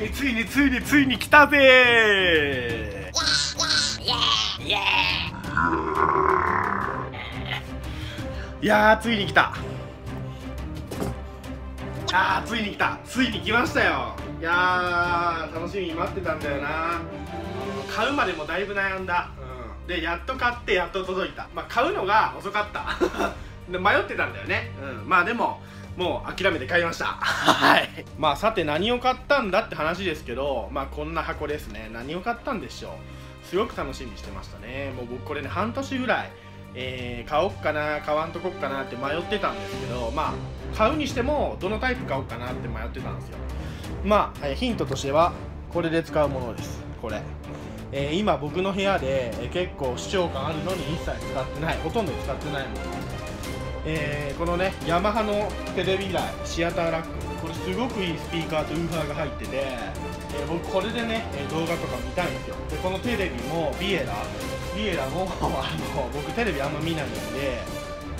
についについについに来たぜいやついに来たあーついに来たついに来ましたよいやー楽しみに待ってたんだよな、買うまでもだいぶ悩んだ、うん、でやっと買ってやっと届いたまあ買うのが遅かった 迷ってたんだよね、うん、まあでももう諦めて買いましたはいまあさて何を買ったんだって話ですけどまあこんな箱ですね何を買ったんでしょうすごく楽しみにしてましたねもう僕これね半年ぐらい、えー、買おっかな買わんとこっかなって迷ってたんですけどまあ買うにしてもどのタイプ買おうかなって迷ってたんですよまあヒントとしてはこれで使うものですこれえー、今僕の部屋で結構視聴感あるのに一切使ってないほとんど使ってないものえー、このねヤマハのテレビ台シアターラックこれすごくいいスピーカーとウーファーが入ってて、えー、僕これでね動画とか見たいんですよでこのテレビもビエラビエラも あの僕テレビあんま見ないんで、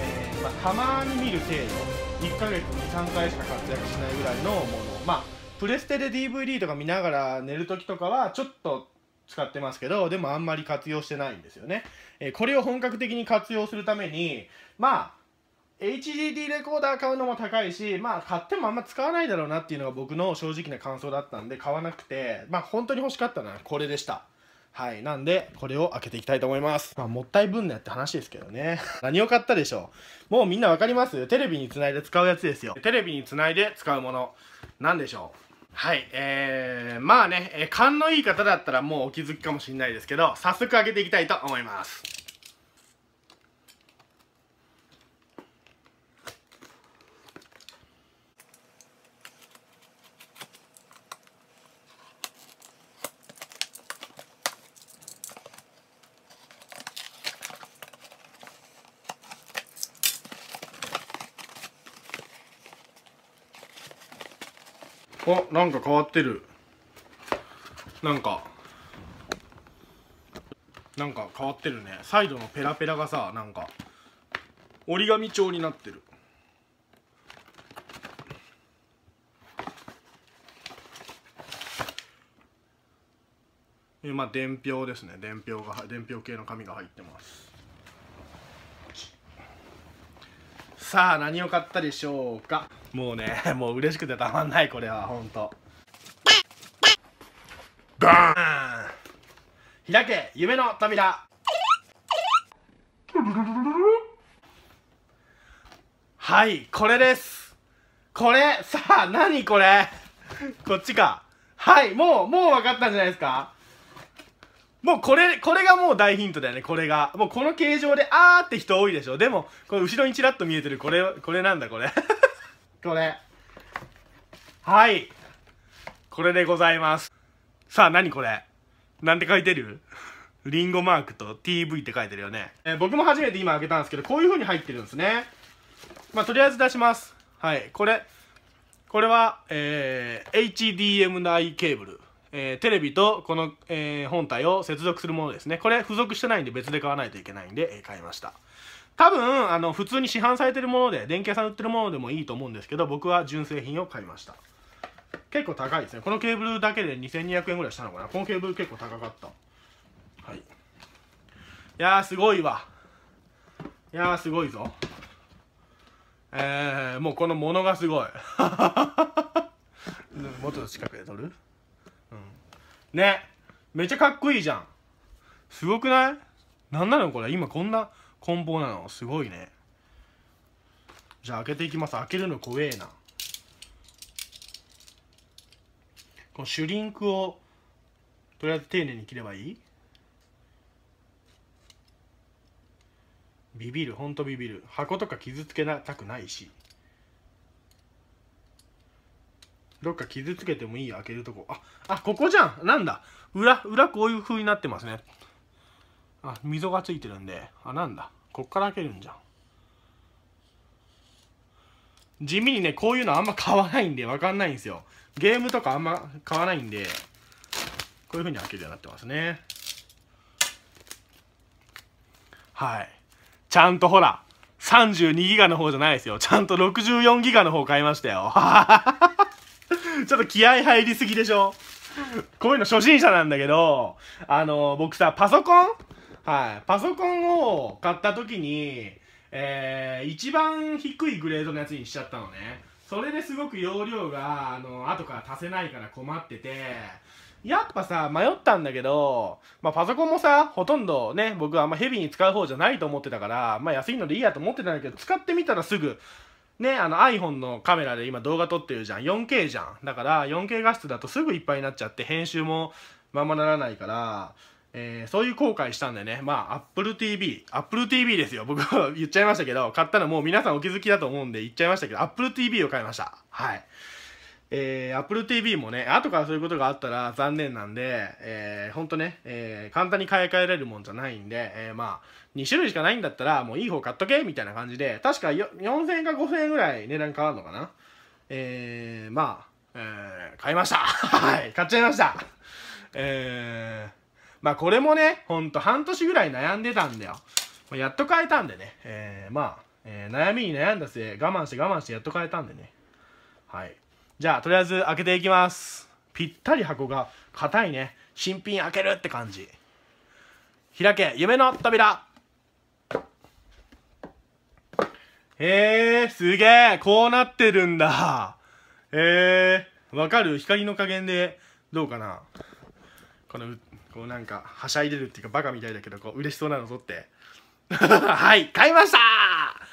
えー、まあ、たまに見る程度1ヶ月に3回しか活躍しないぐらいのものまあプレステで DVD とか見ながら寝る時とかはちょっと使ってますけどでもあんまり活用してないんですよね、えー、これを本格的に活用するためにまあ HDD レコーダー買うのも高いし、まあ、買ってもあんま使わないだろうなっていうのが僕の正直な感想だったんで、買わなくて、まあ、本当に欲しかったのはこれでした。はい。なんで、これを開けていきたいと思います。まあ、もったいぶんなって話ですけどね。何を買ったでしょうもうみんなわかりますテレビにつないで使うやつですよ。テレビにつないで使うもの。なんでしょうはい、えー、まあね、えー、勘のいい方だったらもうお気づきかもしれないですけど、早速開けていきたいと思います。あなんか変わってるなんかなんか変わってるねサイドのペラペラがさなんか折り紙調になってるまあ伝票ですね伝票が伝票系の紙が入ってますさあ何を買ったでしょうかもうね もう嬉しくてたまんないこれはほんとダーン開け夢の扉はいこれですこれ さあ何これこっちかはいもうもう分かったんじゃないですかもうこれ、これがもう大ヒントだよね、これが。もうこの形状で、あーって人多いでしょ。でも、これ後ろにちらっと見えてる、これ、これなんだ、これ。これはいこれでございますさあ何これなんて書いてるリンゴマークと TV って書いてるよね、えー、僕も初めて今開けたんですけどこういう風に入ってるんですねまあとりあえず出しますはいこれこれは、えー、HDMI ケーブル、えー、テレビとこの、えー、本体を接続するものですねこれ付属してないんで別で買わないといけないんで、え買いました多分あの普通に市販されてるもので電気屋さん売ってるものでもいいと思うんですけど僕は純正品を買いました結構高いですねこのケーブルだけで2200円ぐらいしたのかなこのケーブル結構高かったはいいやーすごいわいやーすごいぞえー、もうこのものがすごい元の 近くで撮る、うん、ねめっちゃかっこいいじゃんすごくない何なのこれ今こんな梱包なのすごいねじゃあ開けていきます開けるの怖えなこのシュリンクをとりあえず丁寧に切ればいいビビるほんとビビる箱とか傷つけなたくないしどっか傷つけてもいい開けるとこああここじゃんなんだ裏裏こういう風になってますねあ溝がついてるんであなんだこっから開けるんじゃん地味にねこういうのあんま買わないんで分かんないんですよゲームとかあんま買わないんでこういう風に開けるようになってますねはいちゃんとほら32ギガの方じゃないですよちゃんと64ギガの方買いましたよ ちょっと気合入りすぎでしょこういうの初心者なんだけど、あの、僕さ、パソコンはい。パソコンを買った時に、えー、一番低いグレードのやつにしちゃったのね。それですごく容量が、あの、後から足せないから困ってて、やっぱさ、迷ったんだけど、まあ、パソコンもさ、ほとんどね、僕はあんまヘビーに使う方じゃないと思ってたから、まあ、安いのでいいやと思ってたんだけど、使ってみたらすぐ、ね、あの iPhone のカメラで今動画撮ってるじゃん。4K じゃん。だから 4K 画質だとすぐいっぱいになっちゃって、編集もままならないから、えー、そういう後悔したんでね、まあ、Apple TV、Apple TV ですよ。僕は 言っちゃいましたけど、買ったのもう皆さんお気づきだと思うんで言っちゃいましたけど、Apple TV を買いました。はい。えー、Apple TV もね、後からそういうことがあったら残念なんで、えー、ほんとね、えー、簡単に買い替えられるもんじゃないんで、えー、まあ、2種類しかないんだったら、もういい方買っとけみたいな感じで、確か4000円か5000円ぐらい値段変わるのかな。えー、まあ、えー、買いました はい、買っちゃいましたえー、まあこれもね、ほんと半年ぐらい悩んでたんだよ。まあ、やっと変えたんでね、えー、まあ、えー、悩みに悩んだ末、我慢して我慢してやっと変えたんでね。はい。じゃあ、とりあえず開けていきます。ぴったり箱が硬いね。新品開けるって感じ。開け、夢の扉えー、すげえこうなってるんだえー、わかる光の加減で、どうかなこのこうなんかはしゃいでるっていうかバカみたいだけどこう嬉しそうなの撮って はい買いました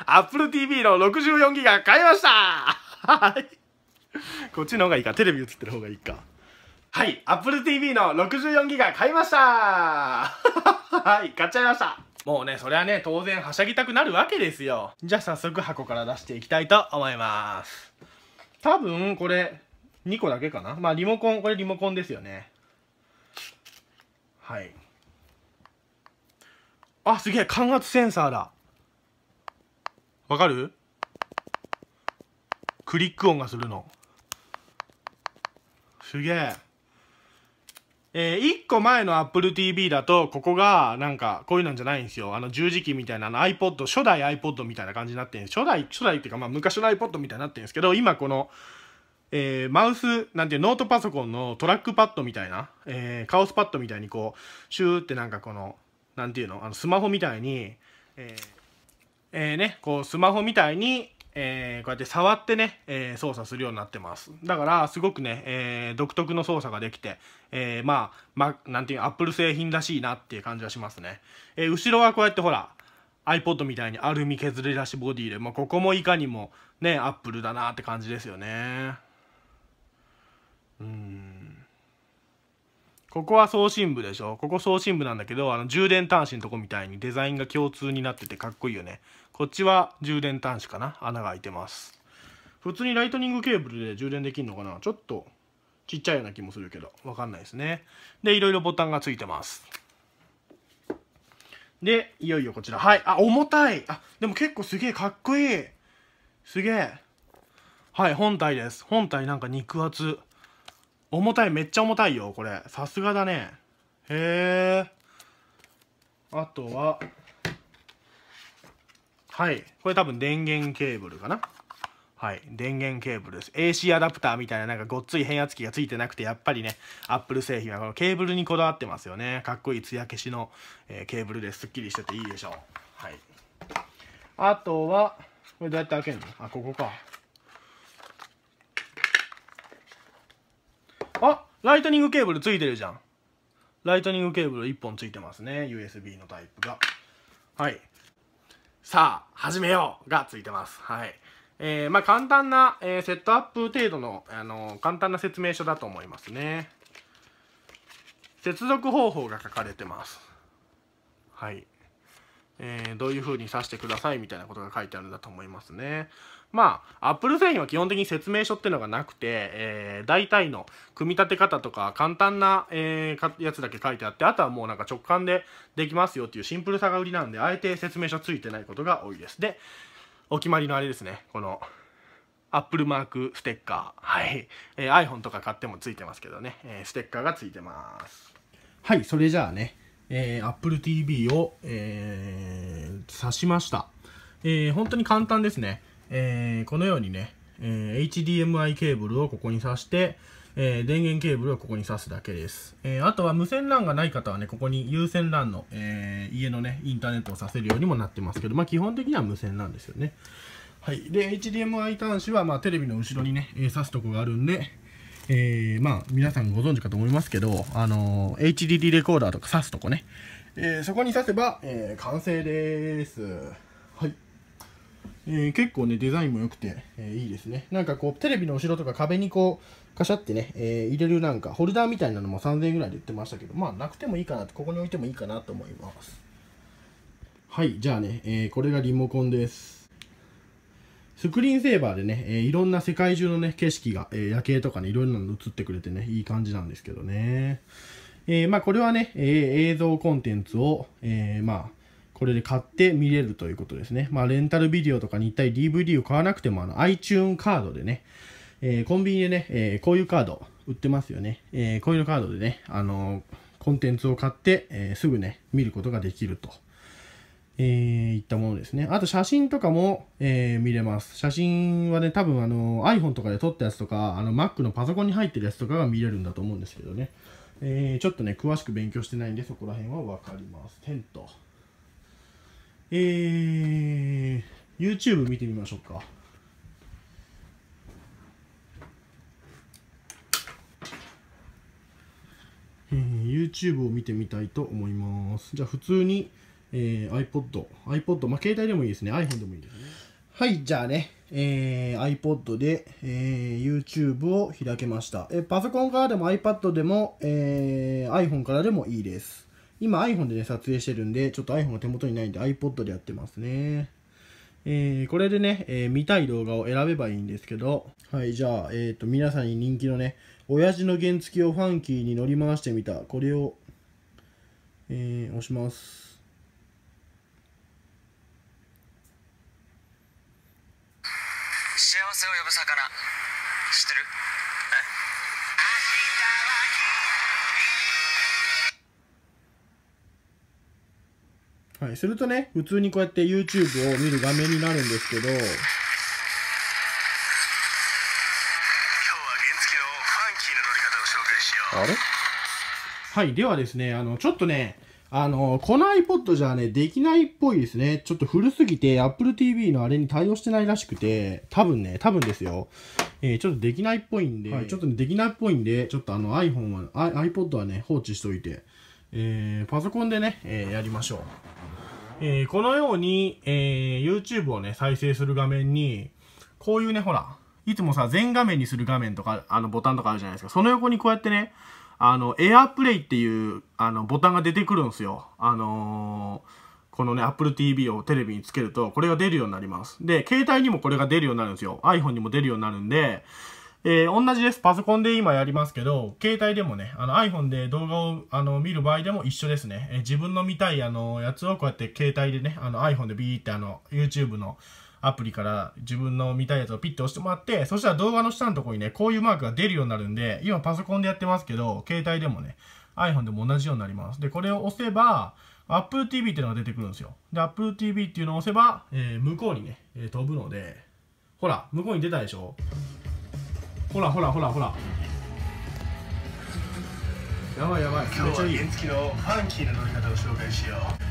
AppleTV の64ギガ買いました はいこっちの方がいいかテレビ映ってる方がいいかはい AppleTV の64ギガ買いました はい買っちゃいましたもうねそれはね当然はしゃぎたくなるわけですよじゃあ早速箱から出していきたいと思います多分これ2個だけかなまあリモコンこれリモコンですよねはいあすげえ感圧センサーだわかるクリック音がするのすげええー、1個前の AppleTV だとここがなんかこういうのじゃないんですよあの十字キーみたいなの iPod 初代 iPod みたいな感じになってるん初代初代っていうかまあ昔の iPod みたいになってるんですけど今このえー、マウス、なんていう、ノートパソコンのトラックパッドみたいな、えー、カオスパッドみたいにこう、シューってなんかこの、なんていうの、あのスマホみたいに、えーえー、ね、こう、スマホみたいに、えー、こうやって触ってね、えー、操作するようになってます。だから、すごくね、えー、独特の操作ができて、えー、まあ、ま、なんていう、アップル製品らしいなっていう感じはしますね。えー、後ろはこうやってほら、iPod みたいにアルミ削り出しボディで、まあ、ここもいかにもね、アップルだなって感じですよね。うんここは送信部でしょここ送信部なんだけどあの充電端子のとこみたいにデザインが共通になっててかっこいいよねこっちは充電端子かな穴が開いてます普通にライトニングケーブルで充電できるのかなちょっとちっちゃいような気もするけどわかんないですねでいろいろボタンがついてますでいよいよこちらはいあ重たいあでも結構すげえかっこいいすげえはい本体です本体なんか肉厚重たいめっちゃ重たいよこれさすがだねへえあとははいこれ多分電源ケーブルかなはい電源ケーブルです AC アダプターみたいななんかごっつい変圧器がついてなくてやっぱりねアップル製品はこのケーブルにこだわってますよねかっこいい艶消しの、えー、ケーブルですすっきりしてていいでしょうはいあとはこれどうやって開けるのあここかライトニングケーブルついてるじゃん。ライトニングケーブル1本ついてますね。USB のタイプが。はい。さあ、始めようがついてます。はい。えー、まあ、簡単な、えー、セットアップ程度の、あのー、簡単な説明書だと思いますね。接続方法が書かれてます。はい。えー、どういう風に指してくださいみたいなことが書いてあるんだと思いますね。まあ、Apple 製品は基本的に説明書っていうのがなくて、えー、大体の組み立て方とか簡単な、えー、やつだけ書いてあって、あとはもうなんか直感でできますよっていうシンプルさが売りなんで、あえて説明書ついてないことが多いです。で、お決まりのあれですね、この、アップルマークステッカー。はい。えー、iPhone とか買ってもついてますけどね、えー、ステッカーがついてます。はい、それじゃあね。えー、Apple TV を、えー、挿しました。えー、本当に簡単ですね。えー、このようにね、えー、HDMI ケーブルをここに挿して、えー、電源ケーブルをここに挿すだけです。えー、あとは無線 LAN がない方はね、ここに有線 LAN の、えー、家のね、インターネットを挿せるようにもなってますけど、まあ基本的には無線なんですよね。はい。で、HDMI 端子は、まあテレビの後ろにね、え挿すとこがあるんで、えー、まあ、皆さんご存知かと思いますけど、あのー、HDD レコーダーとか挿すとこね、えー、そこに挿せば、え完成です。はい。え結構ね、デザインも良くて、えいいですね。なんかこう、テレビの後ろとか壁にこう、カシャってね、え入れるなんか、ホルダーみたいなのも3000円ぐらいで売ってましたけど、まあ、なくてもいいかなって、ここに置いてもいいかなと思います。はい、じゃあね、えこれがリモコンです。スクリーンセーバーでね、えー、いろんな世界中のね、景色が、えー、夜景とかね、いろんなの映ってくれてね、いい感じなんですけどね。えー、まあ、これはね、えー、映像コンテンツを、えー、まあ、これで買って見れるということですね。まあ、レンタルビデオとかに一体 DVD を買わなくても、あの、iTune カードでね、えー、コンビニでね、えー、こういうカード売ってますよね。えー、こういうカードでね、あのコンテンツを買って、えすぐね、見ることができると。えー、いったものですね。あと写真とかも、えー、見れます。写真はね、多分あの iPhone とかで撮ったやつとか、あの Mac のパソコンに入ってるやつとかが見れるんだと思うんですけどね。えー、ちょっとね、詳しく勉強してないんで、そこら辺はわかります。テント。えー、YouTube 見てみましょうか。えー、YouTube を見てみたいと思います。じゃあ普通にえー、iPod、iPod、まあ、携帯でもいいですね、iPhone でもいいですね。はい、じゃあね、えー、iPod で、えー、YouTube を開けました。えー、パソコンからでも iPad でも、えー、iPhone からでもいいです。今 iPhone でね、撮影してるんで、ちょっと iPhone が手元にないんで iPod でやってますね。えー、これでね、えー、見たい動画を選べばいいんですけど、はい、じゃあ、えっ、ー、と、皆さんに人気のね、親父の原付をファンキーに乗り回してみた。これを、えー、押します。はい、するとね、普通にこうやって YouTube を見る画面になるんですけど、あれはい、ではですね、あの、ちょっとね、あの、この iPod じゃね、できないっぽいですね。ちょっと古すぎて、Apple TV のあれに対応してないらしくて、多分ね、多分ですよ。えー、ちょっとできないっぽいんで、はい、ちょっとね、できないっぽいんで、ちょっとあの iPhone は、iPod はね、放置しといて、えー、パソコンでね、えー、やりましょう。えー、このように、えー、YouTube をね、再生する画面に、こういうね、ほら、いつもさ、全画面にする画面とか、あの、ボタンとかあるじゃないですか。その横にこうやってね、あの、AirPlay っていう、あの、ボタンが出てくるんですよ。あのー、このね、Apple TV をテレビにつけると、これが出るようになります。で、携帯にもこれが出るようになるんですよ。iPhone にも出るようになるんで、えー、同じです。パソコンで今やりますけど、携帯でもね、あの iPhone で動画をあの見る場合でも一緒ですね。えー、自分の見たいあのやつをこうやって携帯でね、あの iPhone でビーってあの YouTube のアプリから自分の見たいやつをピッて押してもらって、そしたら動画の下のとこにね、こういうマークが出るようになるんで、今パソコンでやってますけど、携帯でもね、iPhone でも同じようになります。で、これを押せば、Apple TV っていうのが出てくるんですよ。で、Apple TV っていうのを押せば、えー、向こうにね、えー、飛ぶので、ほら、向こうに出たでしょほらほらほらほらやばいやばい今いい原付のファンキーな乗り方を紹介しよう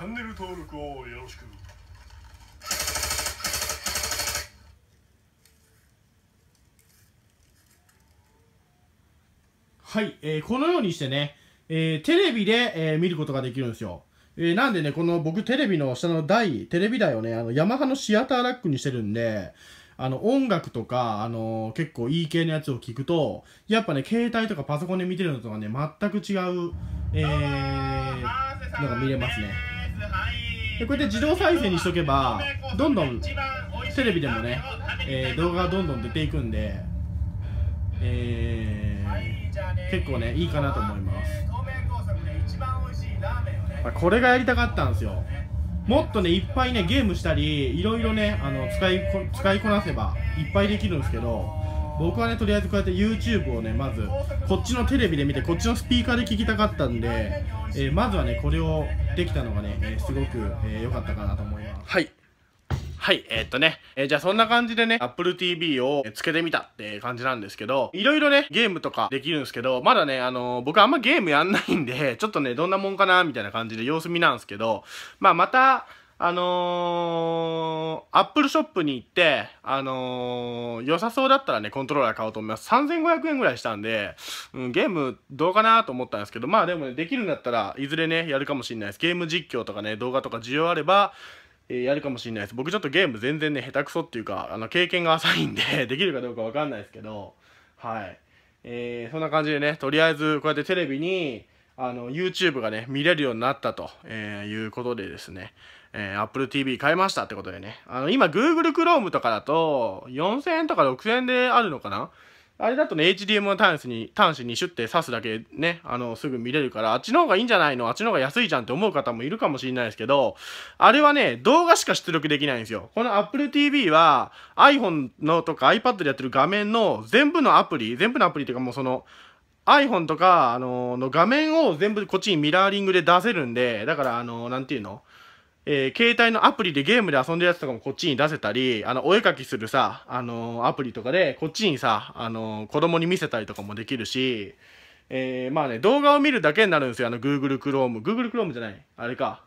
チャンネル登録をよろしくはい、えー、このようにしてね、えー、テレビで、えー、見ることができるんですよ。えー、なんでね、この僕テレビの下の台、テレビ台をね、あのヤマハのシアターラックにしてるんで、あの音楽とか、あのー、結構いい系のやつを聞くと、やっぱね、携帯とかパソコンで見てるのとはね、全く違う、えー、のが見れますね。でこうやって自動再生にしとけばどんどんテレビでもね、えー、動画がどんどん出ていくんで、えー、結構ねいいかなと思いますこれがやりたかったんですよもっとねいっぱいねゲームしたりいろいろねあの使いこ使いこなせばいっぱいできるんですけど僕はねとりあえずこうやって YouTube をねまずこっちのテレビで見てこっちのスピーカーで聞きたかったんで、えー、まずはねこれをできたのがね、えー、すごく良、えー、かったかなと思いますはいはい、えー、っとね、えー、じゃあそんな感じでね、Apple TV をつけてみたって感じなんですけど、いろいろね、ゲームとかできるんですけど、まだね、あのー、僕あんまゲームやんないんで、ちょっとね、どんなもんかな、みたいな感じで様子見なんですけど、まあまた、あのー、アップルショップに行って、あのー、良さそうだったらね、コントローラー買おうと思います。3500円ぐらいしたんで、うん、ゲームどうかなと思ったんですけど、まあでもね、できるんだったらいずれね、やるかもしれないです。ゲーム実況とかね、動画とか需要あれば、えー、やるかもしれないです。僕ちょっとゲーム全然ね、下手くそっていうか、あの、経験が浅いんで できるかどうかわかんないですけど、はい。えー、そんな感じでね、とりあえずこうやってテレビに、あの、YouTube がね、見れるようになったと、えいうことでですね、えー、Apple TV 買いましたってことでね。あの、今 Google Chrome とかだと4000円とか6000円であるのかなあれだとね、HDMI 端子に、端子にシュッて刺すだけね、あの、すぐ見れるから、あっちの方がいいんじゃないのあっちの方が安いじゃんって思う方もいるかもしれないですけど、あれはね、動画しか出力できないんですよ。この Apple TV は iPhone のとか iPad でやってる画面の全部のアプリ、全部のアプリっていうかもうその、iPhone とか、あのー、の画面を全部こっちにミラーリングで出せるんで、だから、あのー、なんていうのえー、携帯のアプリでゲームで遊んでるやつとかもこっちに出せたり、あの、お絵かきするさ、あのー、アプリとかで、こっちにさ、あのー、子供に見せたりとかもできるし、えー、まあね、動画を見るだけになるんですよ。あの、Google Chrome。Google Chrome じゃない。あれか。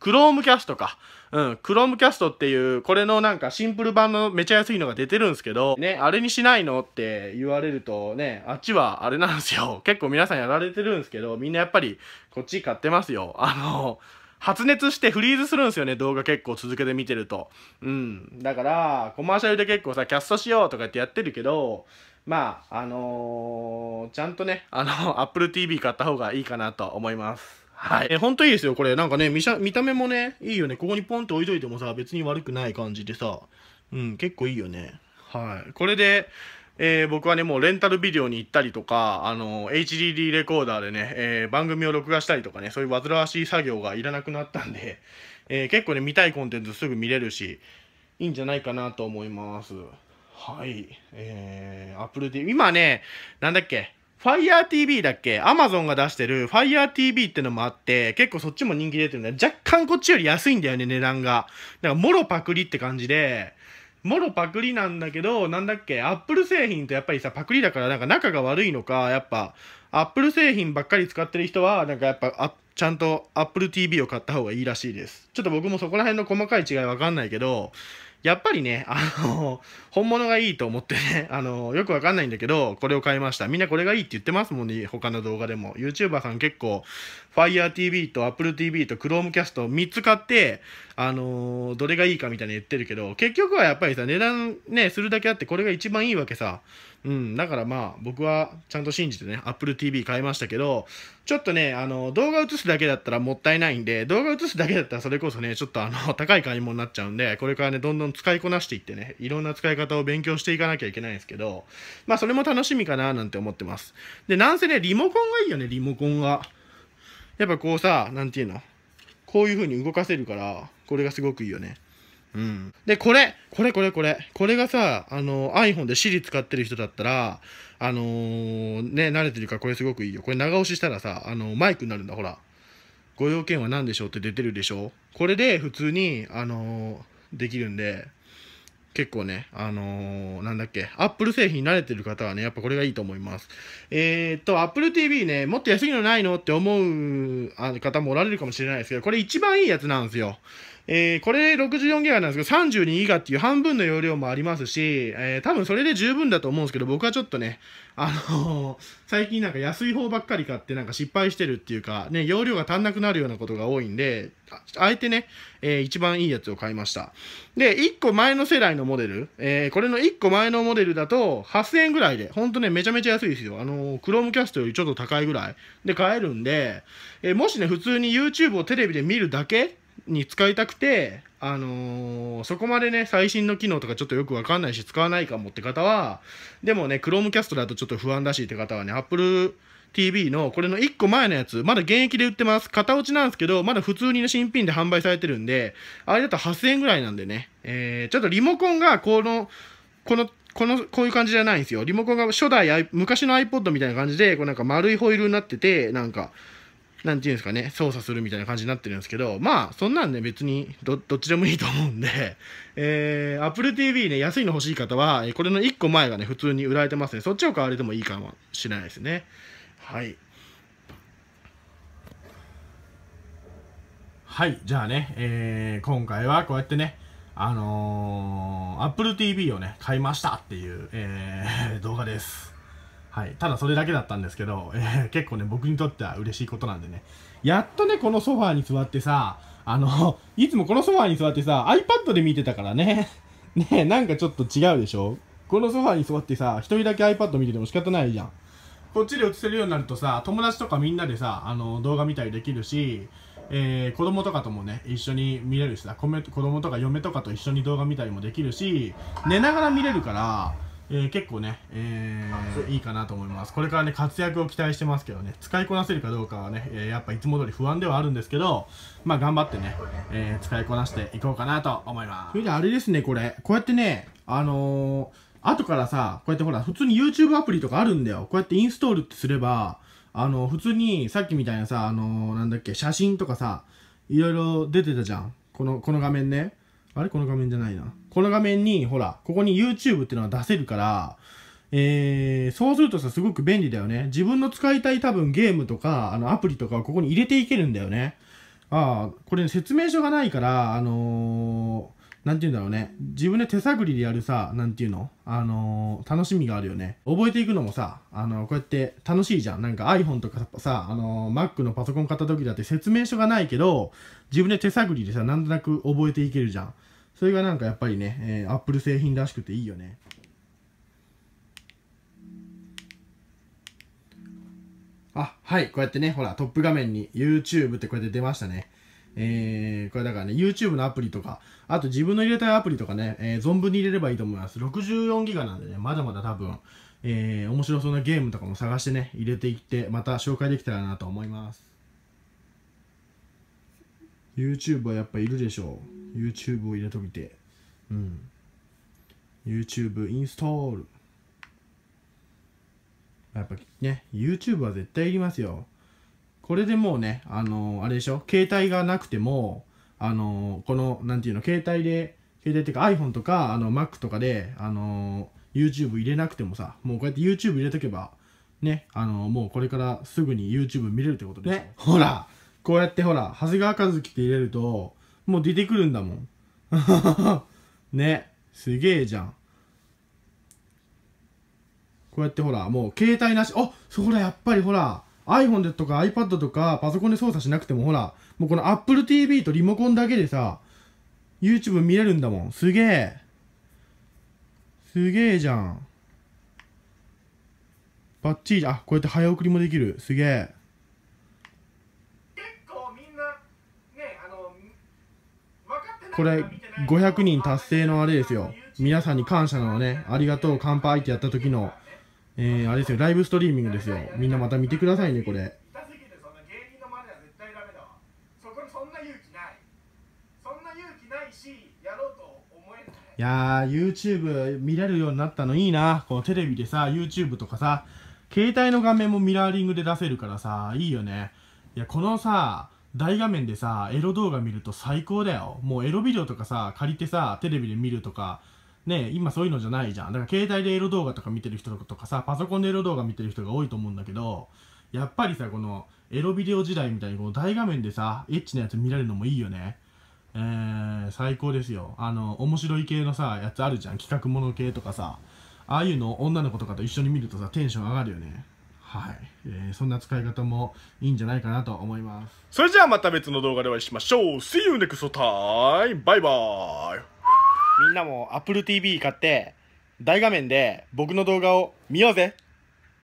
Chromecast か。うん。Chromecast っていう、これのなんかシンプル版のめちゃ安いのが出てるんですけど、ね、あれにしないのって言われるとね、あっちはあれなんですよ。結構皆さんやられてるんですけど、みんなやっぱりこっち買ってますよ。あの発熱してフリーズするんですよね、動画結構続けて見てると。うん。だから、コマーシャルで結構さ、キャストしようとかってやってるけど、まあ、あのー、ちゃんとね、あの、Apple TV 買った方がいいかなと思います。はい。え、ほんといいですよ、これ。なんかね、見た目もね、いいよね。ここにポンって置いといてもさ、別に悪くない感じでさ、うん、結構いいよね。はい。これで、えー、僕はね、もうレンタルビデオに行ったりとか、あの、HDD レコーダーでね、えー、番組を録画したりとかね、そういう煩わしい作業がいらなくなったんで、えー、結構ね、見たいコンテンツすぐ見れるし、いいんじゃないかなと思います。はい。えー、Apple TV。今ね、なんだっけ、Fire TV だっけ ?Amazon が出してる Fire TV ってのもあって、結構そっちも人気出てるんだ若干こっちより安いんだよね、値段が。だから、もろパクリって感じで、もろパクリなんだけど、なんだっけ、アップル製品ってやっぱりさ、パクリだからなんか仲が悪いのか、やっぱ、アップル製品ばっかり使ってる人は、なんかやっぱ、ちゃんと Apple TV を買った方がいいらしいです。ちょっと僕もそこら辺の細かい違いわかんないけど、やっぱりね、あの、本物がいいと思ってね、あの、よくわかんないんだけど、これを買いました。みんなこれがいいって言ってますもんね、他の動画でも。YouTuber さん結構、FireTV と Apple TV と Chromecast を3つ買って、あのー、どれがいいかみたいに言ってるけど、結局はやっぱりさ、値段ね、するだけあって、これが一番いいわけさ。うん、だからまあ、僕はちゃんと信じてね、Apple TV 買いましたけど、ちょっとね、あの、動画映すだけだったらもったいないんで、動画映すだけだったらそれこそね、ちょっとあの、高い買い物になっちゃうんで、これからね、どんどん使いこなしていってね、いろんな使い方を勉強していかなきゃいけないんですけど、まあ、それも楽しみかな、なんて思ってます。で、なんせね、リモコンがいいよね、リモコンが。やっぱこうさ、なんていうのこういう風に動かせるから、これがすごくいいよね。うん、で、これこれこれこれこれがさ、あの、iPhone で Siri 使ってる人だったら、あのー、ね、慣れてるからこれすごくいいよ。これ長押ししたらさ、あのマイクになるんだ、ほら。ご用件は何でしょうって出てるでしょこれで普通に、あのー、できるんで、結構ね、あのー、なんだっけ、Apple 製品に慣れてる方はね、やっぱこれがいいと思います。えー、っと、Apple TV ね、もっと安いのないのって思う方もおられるかもしれないですけど、これ一番いいやつなんですよ。えー、これ64ギガなんですけど、32ギガっていう半分の容量もありますし、えー、多分それで十分だと思うんですけど、僕はちょっとね、あのー、最近なんか安い方ばっかり買ってなんか失敗してるっていうか、ね、容量が足んなくなるようなことが多いんで、あえてね、えー、一番いいやつを買いました。で、1個前の世代のモデル、えー、これの1個前のモデルだと、8000円ぐらいで、ほんとね、めちゃめちゃ安いですよ。あのー、Chrome キャストよりちょっと高いぐらいで買えるんで、えー、もしね、普通に YouTube をテレビで見るだけに使いたくて、あのー、そこまでね、最新の機能とかちょっとよくわかんないし、使わないかもって方は、でもね、Chromecast だとちょっと不安だしって方はね、Apple TV のこれの1個前のやつ、まだ現役で売ってます。型落ちなんですけど、まだ普通に、ね、新品で販売されてるんで、あれだと8000円ぐらいなんでね、えー、ちょっとリモコンがこの、この、この、こういう感じじゃないんですよ。リモコンが初代、昔の iPod みたいな感じで、こうなんか丸いホイールになってて、なんか、なんていうんですかね、操作するみたいな感じになってるんですけど、まあ、そんなんね、別にど、どっちでもいいと思うんで、えー、Apple TV ね、安いの欲しい方は、これの1個前がね、普通に売られてますね。そっちを買われてもいいかもしれないですね。はい。はい、じゃあね、えー、今回はこうやってね、あのー、Apple TV をね、買いましたっていう、えー、動画です。はい、ただそれだけだったんですけど、えー、結構ね、僕にとっては嬉しいことなんでね、やっとね、このソファーに座ってさ、あの、いつもこのソファーに座ってさ、iPad で見てたからね、ね、なんかちょっと違うでしょこのソファーに座ってさ、一人だけ iPad 見てても仕方ないじゃん。こっちで映せるようになるとさ、友達とかみんなでさ、あの、動画見たりできるし、えー、子供とかともね、一緒に見れるしさ、子供とか嫁とかと一緒に動画見たりもできるし、寝ながら見れるから、えー、結構ね、えー、いいかなと思います。これからね、活躍を期待してますけどね、使いこなせるかどうかはね、えー、やっぱいつも通り不安ではあるんですけど、まあ頑張ってね、え使いこなしていこうかなと思います。それであれですね、これ。こうやってね、あの後からさ、こうやってほら、普通に YouTube アプリとかあるんだよ。こうやってインストールってすれば、あの、普通にさっきみたいなさ、あのなんだっけ、写真とかさ、いろいろ出てたじゃん。この、この画面ね。あれこの画面じゃないな。この画面に、ほら、ここに YouTube っていうのが出せるから、えー、そうするとさ、すごく便利だよね。自分の使いたい多分ゲームとか、あの、アプリとかをここに入れていけるんだよね。ああ、これ、ね、説明書がないから、あのー、なんて言うんだろうね。自分で手探りでやるさ、なんて言うのあのー、楽しみがあるよね。覚えていくのもさ、あのー、こうやって楽しいじゃん。なんか iPhone とかさ、あの Mac のパソコン買った時だって説明書がないけど、自分で手探りでさ、なんとなく覚えていけるじゃん。それがなんかやっぱりね、えー、アップル製品らしくていいよねあはいこうやってねほらトップ画面に YouTube ってこうやって出ましたねえー、これだからね、YouTube のアプリとか、あと自分の入れたいアプリとかね、えー、存分に入れればいいと思います。64ギガなんでね、まだまだ多分、えー、面白そうなゲームとかも探してね、入れていって、また紹介できたらなと思います。YouTube はやっぱいるでしょう YouTube を入れといてうん YouTube インストールやっぱね YouTube は絶対いりますよこれでもうねあのー、あれでしょ携帯がなくてもあのー、このなんていうの携帯で携帯っていうか iPhone とかあの Mac とかであのー、YouTube 入れなくてもさもうこうやって YouTube 入れとけばねあのもうこれからすぐに YouTube 見れるってことでしょ、ね、ほらこうやってほら、長谷川和樹って入れると、もう出てくるんだもん。ね。すげえじゃん。こうやってほら、もう携帯なし、あそこらやっぱりほら、iPhone でとか iPad とかパソコンで操作しなくてもほら、もうこの Apple TV とリモコンだけでさ、YouTube 見れるんだもん。すげえ。すげえじゃん。バッチリ、あ、こうやって早送りもできる。すげえ。これ、500人達成のあれですよ。皆さんに感謝のね、ありがとう、乾杯ってやった時の、えー、あれですよ、ライブストリーミングですよ。みんなまた見てくださいね、これ。いやー、YouTube 見れるようになったのいいな。このテレビでさ、YouTube とかさ、携帯の画面もミラーリングで出せるからさ、いいよね。いや、このさ、大画面でさ、エロ動画見ると最高だよ。もうエロビデオとかさ、借りてさ、テレビで見るとか、ね、今そういうのじゃないじゃん。だから携帯でエロ動画とか見てる人とかさ、パソコンでエロ動画見てる人が多いと思うんだけど、やっぱりさ、このエロビデオ時代みたいにこの大画面でさ、エッチなやつ見られるのもいいよね。えー、最高ですよ。あの、面白い系のさ、やつあるじゃん。企画もの系とかさ。ああいうの女の子とかと一緒に見るとさ、テンション上がるよね。はい、えー、そんな使い方もいいんじゃないかなと思いますそれじゃあまた別の動画でお会いしましょう See you next time! バイバイみんなも AppleTV 買って大画面で僕の動画を見ようぜ